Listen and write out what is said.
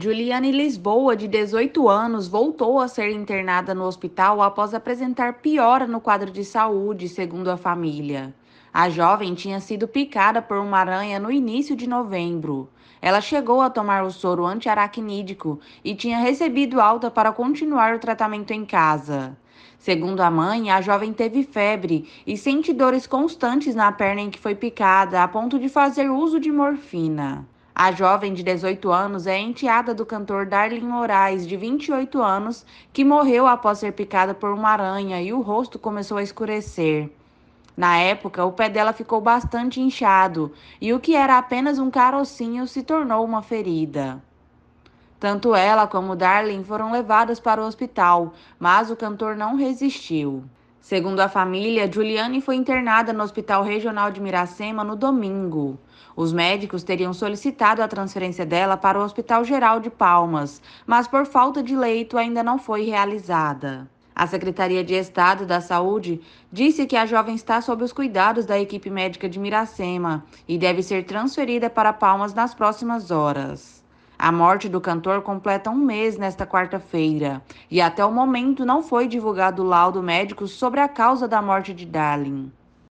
Juliane Lisboa, de 18 anos, voltou a ser internada no hospital após apresentar piora no quadro de saúde, segundo a família. A jovem tinha sido picada por uma aranha no início de novembro. Ela chegou a tomar o soro antiaracnídico e tinha recebido alta para continuar o tratamento em casa. Segundo a mãe, a jovem teve febre e sente dores constantes na perna em que foi picada, a ponto de fazer uso de morfina. A jovem de 18 anos é enteada do cantor Darlin Moraes, de 28 anos, que morreu após ser picada por uma aranha e o rosto começou a escurecer. Na época, o pé dela ficou bastante inchado e o que era apenas um carocinho se tornou uma ferida. Tanto ela como Darlin foram levadas para o hospital, mas o cantor não resistiu. Segundo a família, Juliane foi internada no Hospital Regional de Miracema no domingo. Os médicos teriam solicitado a transferência dela para o Hospital Geral de Palmas, mas por falta de leito ainda não foi realizada. A Secretaria de Estado da Saúde disse que a jovem está sob os cuidados da equipe médica de Miracema e deve ser transferida para Palmas nas próximas horas. A morte do cantor completa um mês nesta quarta-feira e até o momento não foi divulgado laudo médico sobre a causa da morte de Darling.